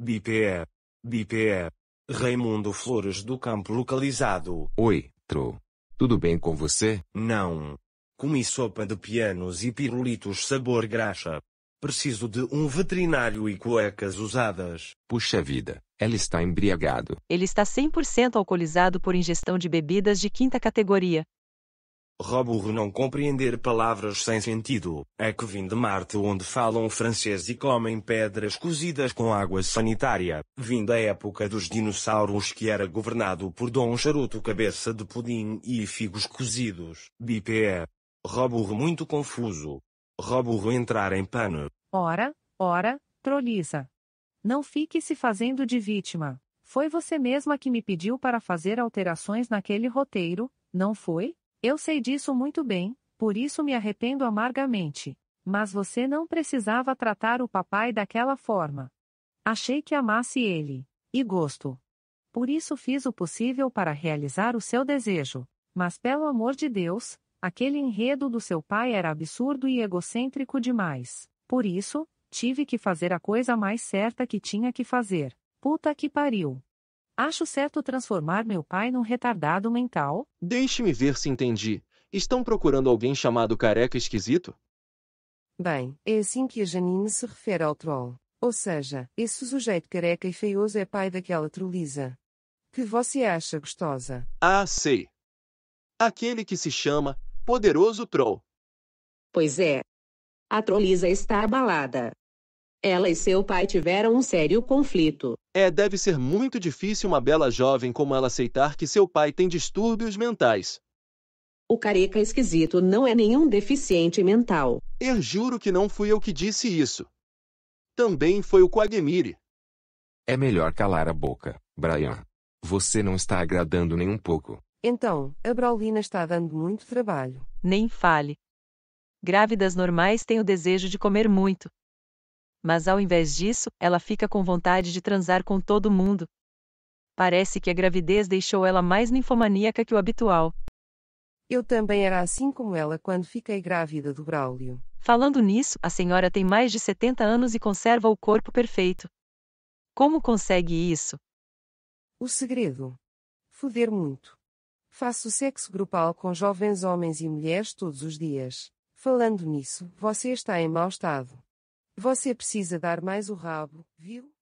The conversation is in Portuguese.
BPE, BPE, Raimundo Flores do Campo localizado. Oi, Tro. Tudo bem com você? Não. Comi sopa de pianos e pirulitos sabor graxa. Preciso de um veterinário e cuecas usadas. Puxa vida, ela está embriagado. Ele está 100% alcoolizado por ingestão de bebidas de quinta categoria, Roburro não compreender palavras sem sentido, é que vim de Marte onde falam francês e comem pedras cozidas com água sanitária, vim da época dos dinossauros que era governado por Dom Charuto cabeça de pudim e figos cozidos, BPE. Roburro muito confuso. Roburro entrar em pano. Ora, ora, troliza. Não fique se fazendo de vítima. Foi você mesma que me pediu para fazer alterações naquele roteiro, não foi? Eu sei disso muito bem, por isso me arrependo amargamente. Mas você não precisava tratar o papai daquela forma. Achei que amasse ele. E gosto. Por isso fiz o possível para realizar o seu desejo. Mas pelo amor de Deus, aquele enredo do seu pai era absurdo e egocêntrico demais. Por isso, tive que fazer a coisa mais certa que tinha que fazer. Puta que pariu. Acho certo transformar meu pai num retardado mental? Deixe-me ver se entendi. Estão procurando alguém chamado careca esquisito? Bem, é assim que a Janine se refere ao troll. Ou seja, esse sujeito careca e feioso é pai daquela troliza. Que você acha gostosa? Ah, sei. Aquele que se chama Poderoso Troll. Pois é. A troliza está abalada. Ela e seu pai tiveram um sério conflito. É, deve ser muito difícil uma bela jovem como ela aceitar que seu pai tem distúrbios mentais. O careca esquisito não é nenhum deficiente mental. Eu juro que não fui eu que disse isso. Também foi o Quagmire. É melhor calar a boca, Brian. Você não está agradando nem um pouco. Então, a Braulina está dando muito trabalho. Nem fale. Grávidas normais têm o desejo de comer muito mas ao invés disso, ela fica com vontade de transar com todo mundo. Parece que a gravidez deixou ela mais ninfomaníaca que o habitual. Eu também era assim como ela quando fiquei grávida do Braulio. Falando nisso, a senhora tem mais de 70 anos e conserva o corpo perfeito. Como consegue isso? O segredo: foder muito. Faço sexo grupal com jovens homens e mulheres todos os dias. Falando nisso, você está em mau estado. Você precisa dar mais o rabo, viu?